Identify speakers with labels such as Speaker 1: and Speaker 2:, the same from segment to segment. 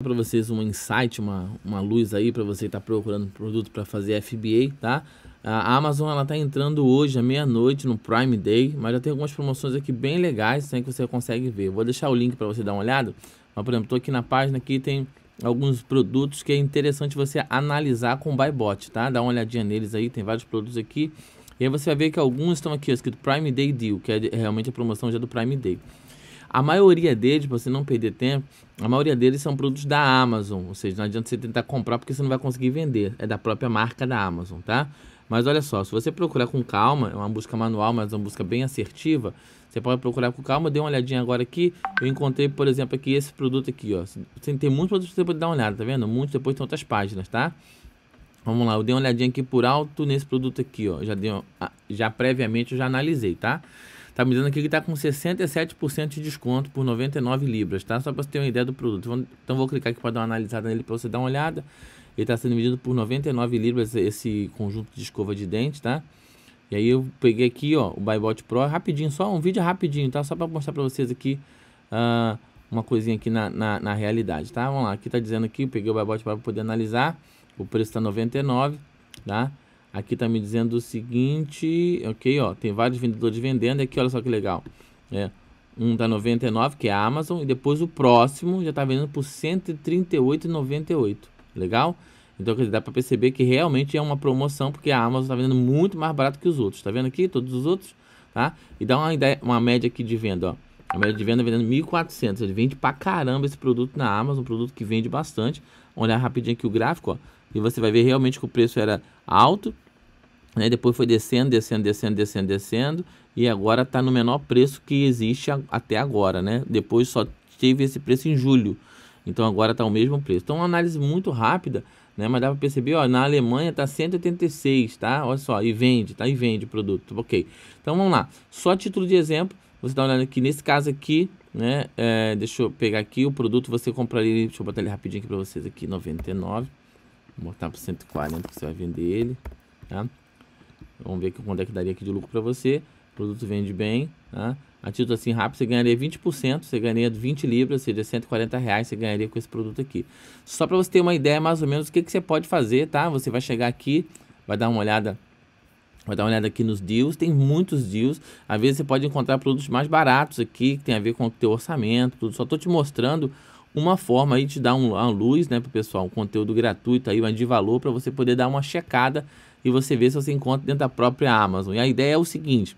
Speaker 1: para vocês um insight, uma, uma luz aí para você estar tá procurando produto para fazer FBA, tá? A Amazon ela tá entrando hoje à meia-noite no Prime Day, mas já tem algumas promoções aqui bem legais, tem que você consegue ver. vou deixar o link para você dar uma olhada. Mas, por exemplo, tô aqui na página aqui tem alguns produtos que é interessante você analisar com o bot tá? Dá uma olhadinha neles aí, tem vários produtos aqui. E aí você vai ver que alguns estão aqui escrito Prime Day Deal, que é, é realmente a promoção já do Prime Day. A maioria deles, para você não perder tempo, a maioria deles são produtos da Amazon, ou seja, não adianta você tentar comprar porque você não vai conseguir vender, é da própria marca da Amazon, tá? Mas olha só, se você procurar com calma, é uma busca manual, mas uma busca bem assertiva, você pode procurar com calma, dê uma olhadinha agora aqui, eu encontrei, por exemplo, aqui esse produto aqui, ó. Tem muitos produtos que você pode dar uma olhada, tá vendo? Muitos depois tem outras páginas, tá? Vamos lá, eu dei uma olhadinha aqui por alto nesse produto aqui, ó. Já dei, ah, já previamente eu já analisei, tá? Tá me dizendo aqui que tá com 67% de desconto por 99 libras, tá? Só para você ter uma ideia do produto. Então vou clicar aqui para dar uma analisada nele para você dar uma olhada. Ele está sendo vendido por 99 libras esse conjunto de escova de dente, tá? E aí eu peguei aqui, ó, o Bybot Pro, rapidinho, só um vídeo rapidinho, tá? Só para mostrar para vocês aqui uh, uma coisinha aqui na, na, na, realidade, tá? Vamos lá, aqui tá dizendo aqui, eu peguei o Bybot para poder analisar, o preço tá 99, tá? Aqui tá me dizendo o seguinte, ok, ó, tem vários vendedores vendendo, aqui olha só que legal, é, um tá 99, que é a Amazon, e depois o próximo já tá vendendo por 138,98, legal? Então, quer dizer, dá para perceber que realmente é uma promoção, porque a Amazon tá vendendo muito mais barato que os outros, tá vendo aqui, todos os outros, tá? E dá uma, ideia, uma média aqui de venda, ó, a média de venda é vendendo 1.400. Ele vende pra caramba esse produto na Amazon, um produto que vende bastante. Olhar rapidinho aqui o gráfico, ó. E você vai ver realmente que o preço era alto, né? Depois foi descendo, descendo, descendo, descendo, descendo. E agora está no menor preço que existe a, até agora, né? Depois só teve esse preço em julho. Então agora está o mesmo preço. Então uma análise muito rápida, né? Mas dá para perceber, ó, na Alemanha tá 186, tá? Olha só, e vende, tá? E vende o produto, ok. Então vamos lá. Só título de exemplo, você dá tá uma olhada aqui, nesse caso aqui, né? É, deixa eu pegar aqui o produto, você compraria, deixa eu botar ele rapidinho aqui para vocês aqui, 99. Vou botar por 140 que você vai vender ele, tá? Vamos ver quando é que daria aqui de lucro para você. O produto vende bem, tá? A título assim rápido, você ganharia 20%, você ganharia 20 libras, ou seja, 140 reais você ganharia com esse produto aqui. Só para você ter uma ideia mais ou menos o que, que você pode fazer, tá? Você vai chegar aqui, vai dar uma olhada Vou dar uma olhada aqui nos deals, tem muitos deals. Às vezes você pode encontrar produtos mais baratos aqui, que tem a ver com o teu orçamento, tudo. Só estou te mostrando uma forma aí de dar um, uma luz, né, pro pessoal, um conteúdo gratuito aí, mas de valor para você poder dar uma checada e você ver se você encontra dentro da própria Amazon. E a ideia é o seguinte: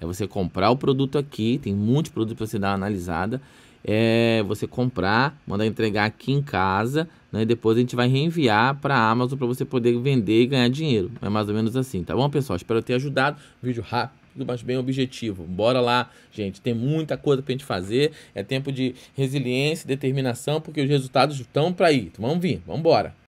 Speaker 1: é você comprar o produto aqui, tem muitos produtos para você dar uma analisada é você comprar, mandar entregar aqui em casa, né? E depois a gente vai reenviar para a Amazon para você poder vender e ganhar dinheiro. É mais ou menos assim, tá bom, pessoal? Espero ter ajudado. Vídeo rápido mas bem objetivo. Bora lá, gente. Tem muita coisa pra gente fazer. É tempo de resiliência, determinação, porque os resultados estão para aí. Vamos vir, vamos embora.